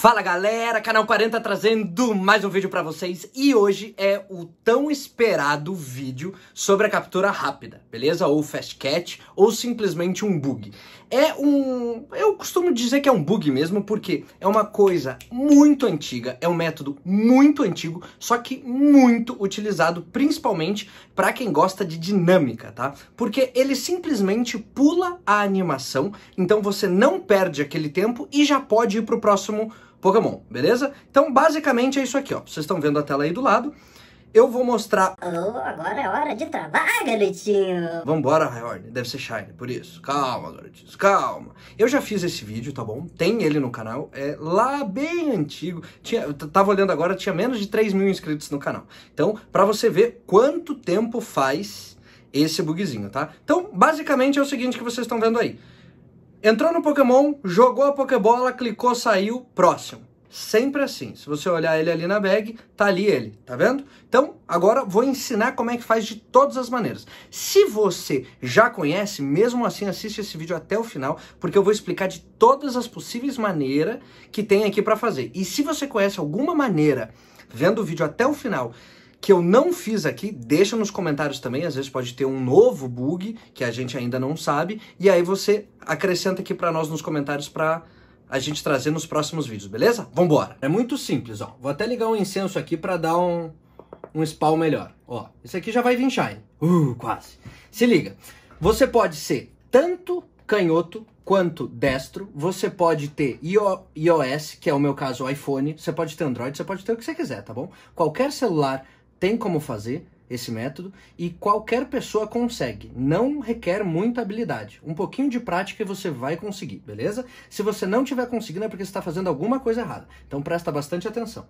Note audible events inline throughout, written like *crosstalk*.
Fala galera, canal 40 trazendo mais um vídeo para vocês e hoje é o tão esperado vídeo sobre a captura rápida, beleza? Ou fast catch, ou simplesmente um bug. É um... eu costumo dizer que é um bug mesmo porque é uma coisa muito antiga, é um método muito antigo, só que muito utilizado principalmente para quem gosta de dinâmica, tá? Porque ele simplesmente pula a animação, então você não perde aquele tempo e já pode ir pro próximo Pokémon, beleza? Então, basicamente é isso aqui, ó. Vocês estão vendo a tela aí do lado. Eu vou mostrar... Oh, agora é hora de trabalhar, garotinho! Vambora, Raiorn. Deve ser Shine, por isso. Calma, garotinhos, calma. Eu já fiz esse vídeo, tá bom? Tem ele no canal, é lá bem antigo. Tinha, tava olhando agora, tinha menos de 3 mil inscritos no canal. Então, pra você ver quanto tempo faz esse bugzinho, tá? Então, basicamente é o seguinte que vocês estão vendo aí. Entrou no Pokémon, jogou a Pokébola, clicou, saiu, próximo. Sempre assim. Se você olhar ele ali na bag, tá ali ele, tá vendo? Então, agora vou ensinar como é que faz de todas as maneiras. Se você já conhece, mesmo assim assiste esse vídeo até o final, porque eu vou explicar de todas as possíveis maneiras que tem aqui para fazer. E se você conhece alguma maneira, vendo o vídeo até o final, que eu não fiz aqui, deixa nos comentários também, às vezes pode ter um novo bug que a gente ainda não sabe, e aí você acrescenta aqui para nós nos comentários para a gente trazer nos próximos vídeos, beleza? Vambora! É muito simples, ó. Vou até ligar um incenso aqui para dar um, um spawn melhor. Ó, esse aqui já vai vir shine. Uh, quase. Se liga. Você pode ser tanto canhoto quanto destro, você pode ter IO, iOS, que é o meu caso, o iPhone, você pode ter Android, você pode ter o que você quiser, tá bom? Qualquer celular tem como fazer esse método e qualquer pessoa consegue. Não requer muita habilidade. Um pouquinho de prática e você vai conseguir, beleza? Se você não tiver conseguindo é porque você está fazendo alguma coisa errada. Então presta bastante atenção.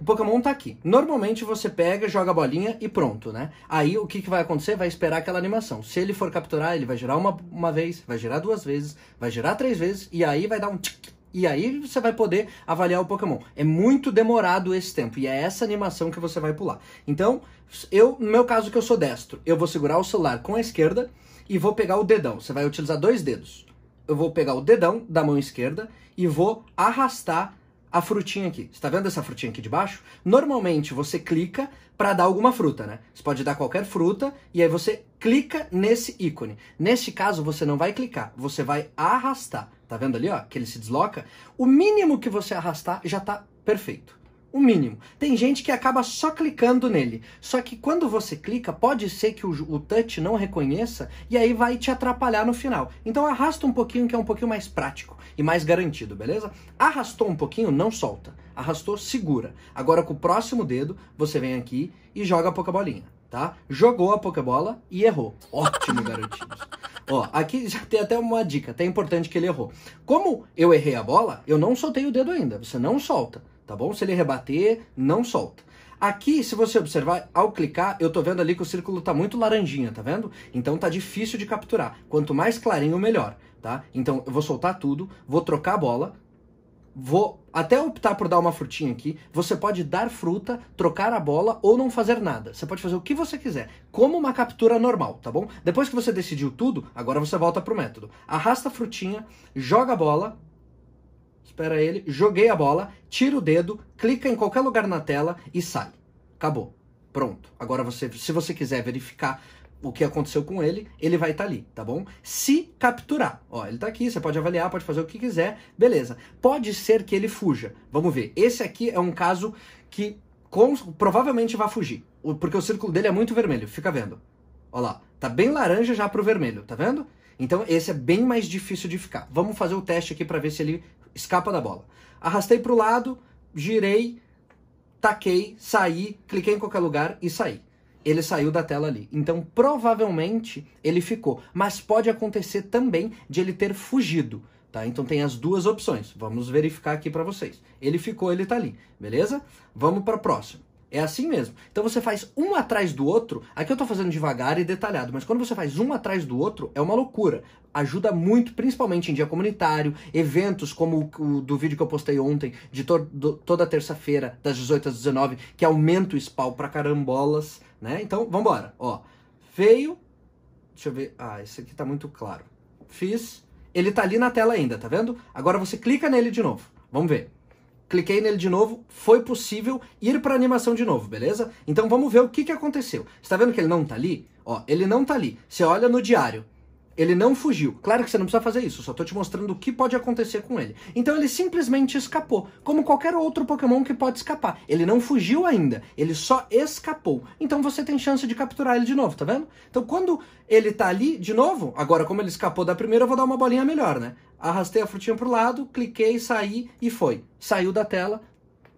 O Pokémon tá aqui. Normalmente você pega, joga a bolinha e pronto, né? Aí o que, que vai acontecer? Vai esperar aquela animação. Se ele for capturar, ele vai girar uma, uma vez, vai girar duas vezes, vai girar três vezes e aí vai dar um tic e aí você vai poder avaliar o Pokémon. É muito demorado esse tempo e é essa animação que você vai pular. Então, eu, no meu caso que eu sou destro, eu vou segurar o celular com a esquerda e vou pegar o dedão. Você vai utilizar dois dedos. Eu vou pegar o dedão da mão esquerda e vou arrastar a frutinha aqui. Você tá vendo essa frutinha aqui de baixo? Normalmente você clica para dar alguma fruta, né? Você pode dar qualquer fruta e aí você clica nesse ícone. Neste caso, você não vai clicar, você vai arrastar. Tá vendo ali, ó, que ele se desloca? O mínimo que você arrastar já tá perfeito o mínimo. Tem gente que acaba só clicando nele. Só que quando você clica, pode ser que o, o, touch não reconheça e aí vai te atrapalhar no final. Então arrasta um pouquinho que é um pouquinho mais prático e mais garantido, beleza? Arrastou um pouquinho, não solta. Arrastou, segura. Agora com o próximo dedo, você vem aqui e joga a pouca bolinha, tá? Jogou a pouca bola e errou. Ótimo, garotinhos. Ó, aqui já tem até uma dica, até importante que ele errou. Como eu errei a bola, eu não soltei o dedo ainda. Você não solta, tá bom? Se ele rebater, não solta. Aqui, se você observar, ao clicar, eu tô vendo ali que o círculo tá muito laranjinha, tá vendo? Então tá difícil de capturar. Quanto mais clarinho, melhor, tá? Então eu vou soltar tudo, vou trocar a bola, Vou até optar por dar uma frutinha aqui. Você pode dar fruta, trocar a bola ou não fazer nada. Você pode fazer o que você quiser, como uma captura normal, tá bom? Depois que você decidiu tudo, agora você volta pro método. Arrasta a frutinha, joga a bola, espera ele, joguei a bola, tira o dedo, clica em qualquer lugar na tela e sai. Acabou. Pronto. Agora você, se você quiser verificar o que aconteceu com ele, ele vai estar tá ali, tá bom? Se capturar, ó, ele tá aqui, você pode avaliar, pode fazer o que quiser, beleza. Pode ser que ele fuja, vamos ver. Esse aqui é um caso que com, provavelmente vai fugir, porque o círculo dele é muito vermelho, fica vendo. Ó lá, tá bem laranja já pro vermelho, tá vendo? Então esse é bem mais difícil de ficar. Vamos fazer o teste aqui para ver se ele escapa da bola. Arrastei pro lado, girei, taquei, saí, cliquei em qualquer lugar e saí ele saiu da tela ali. Então, provavelmente, ele ficou. Mas pode acontecer também de ele ter fugido, tá? Então tem as duas opções. Vamos verificar aqui para vocês. Ele ficou, ele está ali, beleza? Vamos para o próximo. É assim mesmo. Então você faz um atrás do outro. Aqui eu estou fazendo devagar e detalhado, mas quando você faz um atrás do outro, é uma loucura. Ajuda muito, principalmente em dia comunitário, eventos como o do vídeo que eu postei ontem, de to do, toda terça-feira, das 18 às 19, que aumenta o spawn para carambolas né? Então, vamos embora. Ó, veio, deixa eu ver, ah, esse aqui tá muito claro. Fiz, ele tá ali na tela ainda, tá vendo? Agora você clica nele de novo. Vamos ver. Cliquei nele de novo, foi possível ir para animação de novo, beleza? Então vamos ver o que, que aconteceu. Está vendo que ele não tá ali? Ó, ele não tá ali. Você olha no diário. Ele não fugiu. Claro que você não precisa fazer isso, só tô te mostrando o que pode acontecer com ele. Então ele simplesmente escapou, como qualquer outro Pokémon que pode escapar. Ele não fugiu ainda, ele só escapou. Então você tem chance de capturar ele de novo, tá vendo? Então quando ele tá ali de novo, agora como ele escapou da primeira, eu vou dar uma bolinha melhor, né? Arrastei a frutinha pro lado, cliquei, saí e foi. Saiu da tela,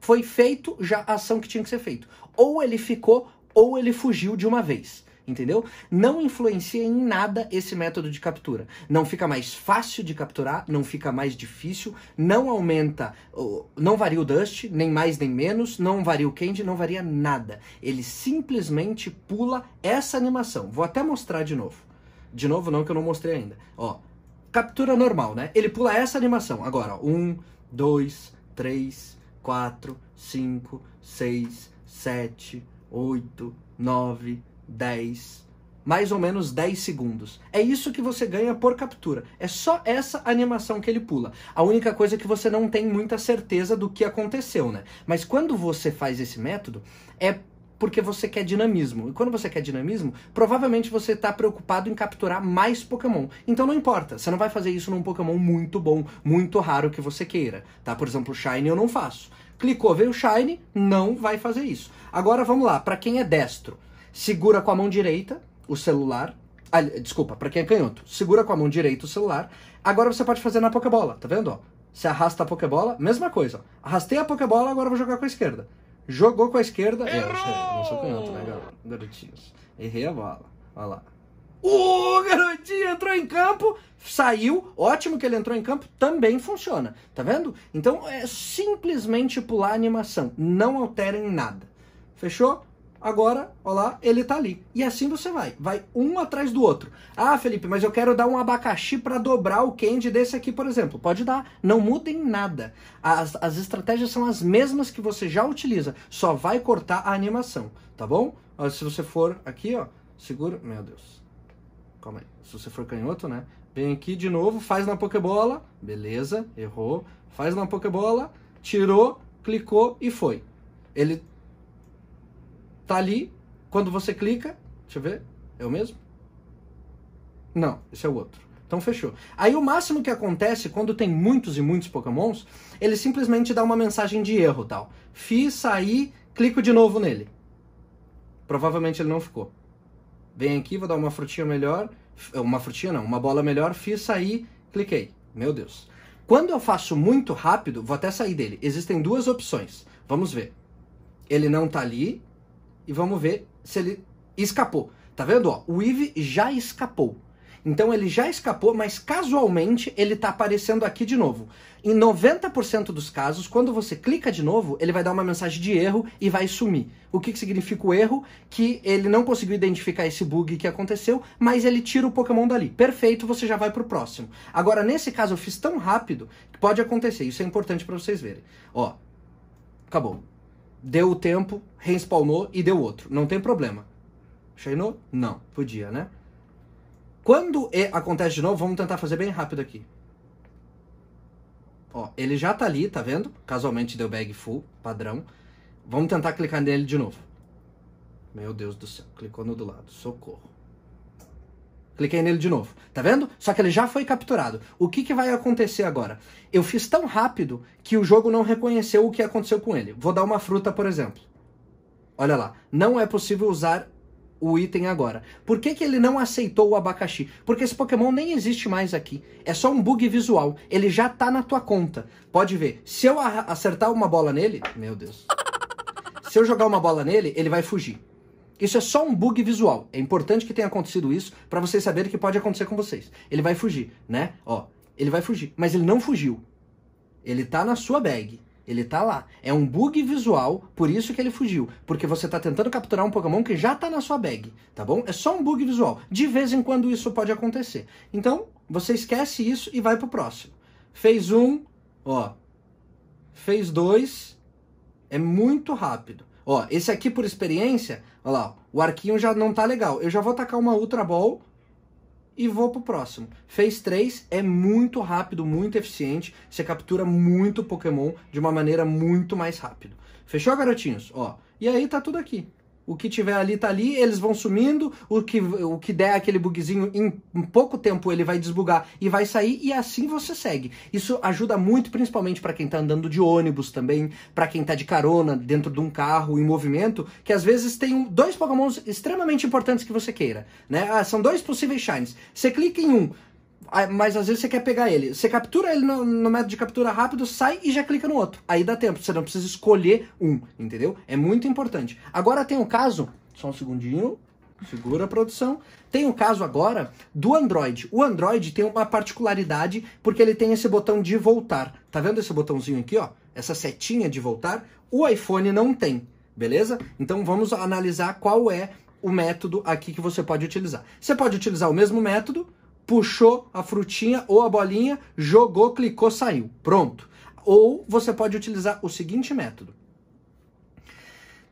foi feito já a ação que tinha que ser feito. Ou ele ficou ou ele fugiu de uma vez entendeu? Não influencia em nada esse método de captura. Não fica mais fácil de capturar, não fica mais difícil, não aumenta, não varia o dust, nem mais nem menos, não varia o candy, não varia nada. Ele simplesmente pula essa animação. Vou até mostrar de novo. De novo não, que eu não mostrei ainda. Ó, captura normal, né? Ele pula essa animação. Agora, ó, um, dois, três, quatro, cinco, seis, sete, oito, nove, 10, mais ou menos 10 segundos. É isso que você ganha por captura. É só essa animação que ele pula. A única coisa é que você não tem muita certeza do que aconteceu, né? Mas quando você faz esse método, é porque você quer dinamismo. E quando você quer dinamismo, provavelmente você está preocupado em capturar mais Pokémon. Então não importa, você não vai fazer isso num Pokémon muito bom, muito raro que você queira, tá? Por exemplo, Shine eu não faço. Clicou, veio Shine, não vai fazer isso. Agora vamos lá, para quem é destro segura com a mão direita o celular. Ah, desculpa, para quem é canhoto, segura com a mão direita o celular. Agora você pode fazer na Pokébola, tá vendo? Você arrasta a Pokébola, mesma coisa. Ó. Arrastei a Pokébola, agora vou jogar com a esquerda. Jogou com a esquerda. Errou! não sou canhoto, né, garotinhos? Errei a bola. Olha lá. O garotinho entrou em campo, saiu, ótimo que ele entrou em campo, também funciona, tá vendo? Então é simplesmente pular a animação, não alterem nada. Fechou? Agora, olá, ele tá ali. E assim você vai, vai um atrás do outro. Ah, Felipe, mas eu quero dar um abacaxi para dobrar o candy desse aqui, por exemplo. Pode dar, não muda em nada. As, as estratégias são as mesmas que você já utiliza, só vai cortar a animação, tá bom? Ah, se você for aqui, ó, segura, meu Deus. Calma aí, se você for canhoto, né? Vem aqui de novo, faz na Pokébola, beleza, errou. Faz na Pokébola, tirou, clicou e foi. Ele Tá ali, quando você clica, deixa eu ver, é o mesmo? Não, esse é o outro. Então fechou. Aí o máximo que acontece quando tem muitos e muitos pokémons, ele simplesmente dá uma mensagem de erro, tal. Fiz, sair clico de novo nele. Provavelmente ele não ficou. Vem aqui, vou dar uma frutinha melhor, eh, uma frutinha não, uma bola melhor, fiz, sair cliquei. Meu Deus. Quando eu faço muito rápido, vou até sair dele. Existem duas opções. Vamos ver. Ele não tá ali, e vamos ver se ele escapou. Tá vendo? Ó, o Eve já escapou. Então ele já escapou, mas casualmente ele está aparecendo aqui de novo. Em 90% dos casos, quando você clica de novo, ele vai dar uma mensagem de erro e vai sumir. O que, que significa o erro? Que ele não conseguiu identificar esse bug que aconteceu, mas ele tira o Pokémon dali. Perfeito, você já vai para o próximo. Agora, nesse caso, eu fiz tão rápido que pode acontecer. Isso é importante para vocês verem. Ó, acabou deu o tempo, respawnou e deu outro. Não tem problema. Shinou? Não, podia, né? Quando e acontece de novo, vamos tentar fazer bem rápido aqui. Ó, ele já tá ali, tá vendo? Casualmente deu bag full, padrão. Vamos tentar clicar nele de novo. Meu Deus do céu, clicou no do lado, socorro. Cliquei nele de novo. Tá vendo? Só que ele já foi capturado. O que, que vai acontecer agora? Eu fiz tão rápido que o jogo não reconheceu o que aconteceu com ele. Vou dar uma fruta, por exemplo. Olha lá. Não é possível usar o item agora. Por que, que ele não aceitou o abacaxi? Porque esse Pokémon nem existe mais aqui. É só um bug visual. Ele já tá na tua conta. Pode ver. Se eu acertar uma bola nele. Meu Deus. Se eu jogar uma bola nele, ele vai fugir. Isso é só um bug visual. É importante que tenha acontecido isso para vocês saberem que pode acontecer com vocês. Ele vai fugir, né? Ó, ele vai fugir, mas ele não fugiu. Ele tá na sua bag. Ele tá lá. É um bug visual, por isso que ele fugiu. Porque você tá tentando capturar um Pokémon que já tá na sua bag, tá bom? É só um bug visual. De vez em quando isso pode acontecer. Então, você esquece isso e vai pro próximo. Fez um, ó. Fez dois. É muito rápido. Ó, esse aqui por experiência, olha lá, o arquinho já não tá legal. Eu já vou tacar uma Ultra Ball e vou pro próximo. Fez 3 é muito rápido, muito eficiente. Você captura muito Pokémon de uma maneira muito mais rápida. Fechou, garotinhos? Ó, e aí tá tudo aqui. O que tiver ali tá ali, eles vão sumindo, o que, o que der aquele bugzinho, em pouco tempo ele vai desbugar e vai sair, e assim você segue. Isso ajuda muito, principalmente para quem tá andando de ônibus também, para quem tá de carona, dentro de um carro, em movimento, que às vezes tem dois pokémons extremamente importantes que você queira, né? Ah, são dois possíveis shines. Você clica em um, mas às vezes você quer pegar ele. Você captura ele no, no método de captura rápido, sai e já clica no outro. Aí dá tempo, você não precisa escolher um, entendeu? É muito importante. Agora tem o um caso, só um segundinho, Segura a produção. Tem o um caso agora do Android. O Android tem uma particularidade porque ele tem esse botão de voltar. Tá vendo esse botãozinho aqui, ó? Essa setinha de voltar? O iPhone não tem, beleza? Então vamos analisar qual é o método aqui que você pode utilizar. Você pode utilizar o mesmo método, puxou a frutinha ou a bolinha, jogou, clicou, saiu. Pronto. Ou você pode utilizar o seguinte método.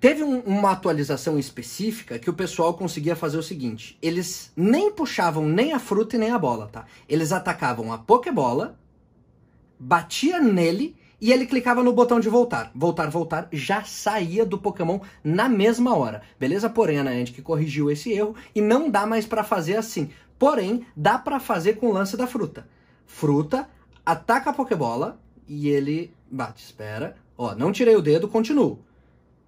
Teve um, uma atualização específica que o pessoal conseguia fazer o seguinte: eles nem puxavam nem a fruta e nem a bola, tá? Eles atacavam a Pokébola, batia nele e ele clicava no botão de voltar. Voltar, voltar, já saía do Pokémon na mesma hora. Beleza? Porém, a Niantic que corrigiu esse erro e não dá mais para fazer assim. Porém, dá para fazer com o lance da fruta. Fruta, ataca a Pokébola e ele bate. Espera. Ó, não tirei o dedo, continuo.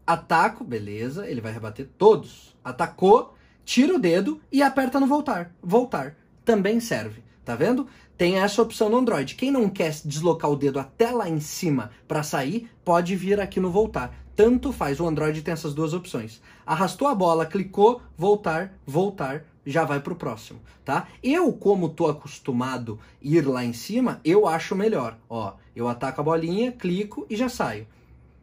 Ataco, beleza, ele vai rebater todos. Atacou, tira o dedo e aperta no voltar. Voltar. Também serve tá vendo? Tem essa opção no Android. Quem não quer deslocar o dedo até lá em cima para sair, pode vir aqui no voltar. Tanto faz, o Android tem essas duas opções. Arrastou a bola, clicou, voltar, voltar, já vai para o próximo, tá? Eu, como tô acostumado ir lá em cima, eu acho melhor. Ó, eu ataco a bolinha, clico e já saio.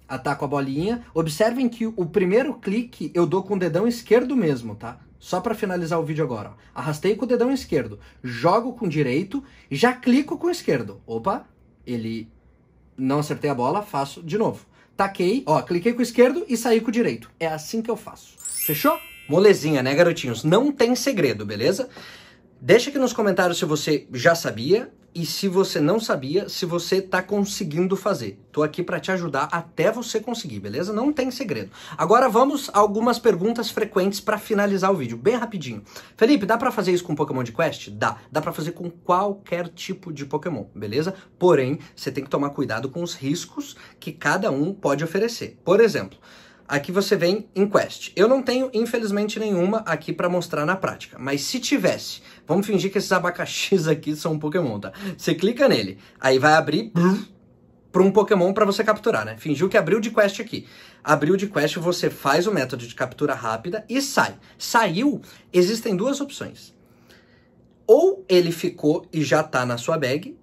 Ataco a bolinha. Observem que o primeiro clique eu dou com o dedão esquerdo mesmo, tá? Só para finalizar o vídeo agora. Arrastei com o dedão esquerdo, jogo com o direito, já clico com o esquerdo. Opa, ele não acertei a bola, faço de novo. Taquei, ó, cliquei com o esquerdo e saí com o direito. É assim que eu faço. Fechou? Molezinha, né, garotinhos? Não tem segredo, beleza? Deixa aqui nos comentários se você já sabia e se você não sabia, se você está conseguindo fazer. Tô aqui para te ajudar até você conseguir, beleza? Não tem segredo. Agora vamos a algumas perguntas frequentes para finalizar o vídeo, bem rapidinho. Felipe, dá para fazer isso com Pokémon de Quest? Dá. Dá para fazer com qualquer tipo de Pokémon, beleza? Porém, você tem que tomar cuidado com os riscos que cada um pode oferecer. Por exemplo, aqui você vem em Quest. Eu não tenho, infelizmente, nenhuma aqui para mostrar na prática, mas se tivesse, vamos fingir que esses abacaxis *laughs* aqui são um Pokémon, tá? Você clica nele, aí vai abrir para um Pokémon para você capturar, né? Fingiu que abriu de Quest aqui. Abriu de Quest, você faz o método de captura rápida e sai. Saiu, existem duas opções. Ou ele ficou e já está na sua bag,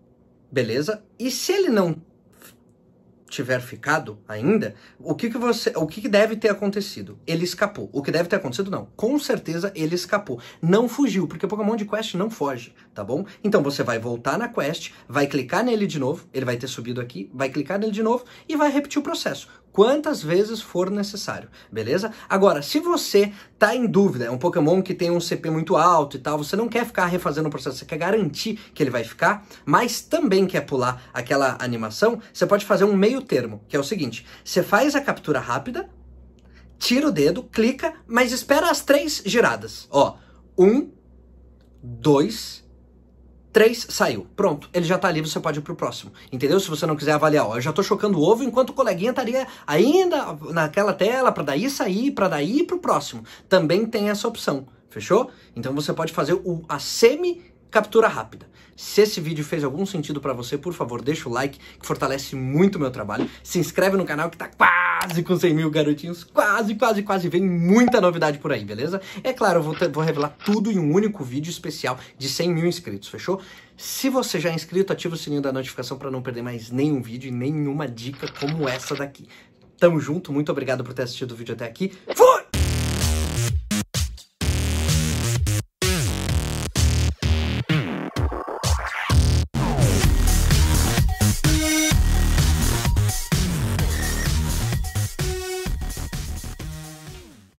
beleza? E se ele não tiver ficado ainda, o que, que você, o que, que deve ter acontecido? Ele escapou. O que deve ter acontecido não. Com certeza ele escapou. Não fugiu, porque Pokémon de quest não foge, tá bom? Então você vai voltar na quest, vai clicar nele de novo, ele vai ter subido aqui, vai clicar nele de novo e vai repetir o processo quantas vezes for necessário, beleza? Agora, se você tá em dúvida, é um Pokémon que tem um CP muito alto e tal, você não quer ficar refazendo o processo, você quer garantir que ele vai ficar, mas também quer pular aquela animação, você pode fazer um meio termo, que é o seguinte, você faz a captura rápida, tira o dedo, clica, mas espera as três giradas. Ó, um, dois, 3 saiu. Pronto, ele já tá livre, você pode ir pro próximo. Entendeu? Se você não quiser avaliar, ó, eu já tô chocando o ovo enquanto o coleguinha estaria ainda naquela tela para daí sair, para daí ir pro próximo. Também tem essa opção, fechou? Então você pode fazer o, a semi Captura rápida. Se esse vídeo fez algum sentido para você, por favor, deixa o like, que fortalece muito o meu trabalho. Se inscreve no canal que tá quase com 100 mil garotinhos, quase, quase, quase. Vem muita novidade por aí, beleza? É claro, eu vou, ter, vou revelar tudo em um único vídeo especial de 100 mil inscritos, fechou? Se você já é inscrito, ativa o sininho da notificação para não perder mais nenhum vídeo e nenhuma dica como essa daqui. Tamo junto, muito obrigado por ter assistido o vídeo até aqui. Fui!